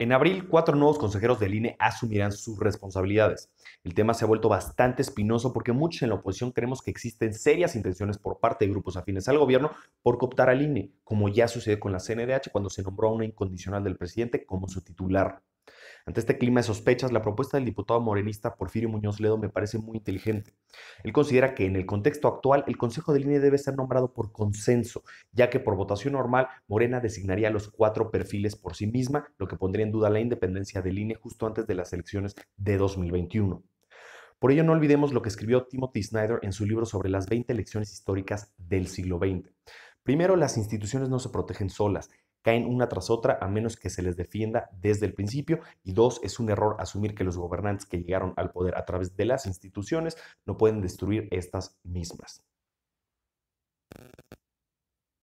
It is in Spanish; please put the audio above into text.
En abril, cuatro nuevos consejeros del INE asumirán sus responsabilidades. El tema se ha vuelto bastante espinoso porque muchos en la oposición creemos que existen serias intenciones por parte de grupos afines al gobierno por cooptar al INE, como ya sucedió con la CNDH cuando se nombró a una incondicional del presidente como su titular. Ante este clima de sospechas, la propuesta del diputado morenista Porfirio Muñoz Ledo me parece muy inteligente. Él considera que en el contexto actual el Consejo de línea debe ser nombrado por consenso, ya que por votación normal Morena designaría los cuatro perfiles por sí misma, lo que pondría en duda la independencia del INE justo antes de las elecciones de 2021. Por ello, no olvidemos lo que escribió Timothy Snyder en su libro sobre las 20 elecciones históricas del siglo XX. Primero, las instituciones no se protegen solas, caen una tras otra a menos que se les defienda desde el principio. Y dos, es un error asumir que los gobernantes que llegaron al poder a través de las instituciones no pueden destruir estas mismas.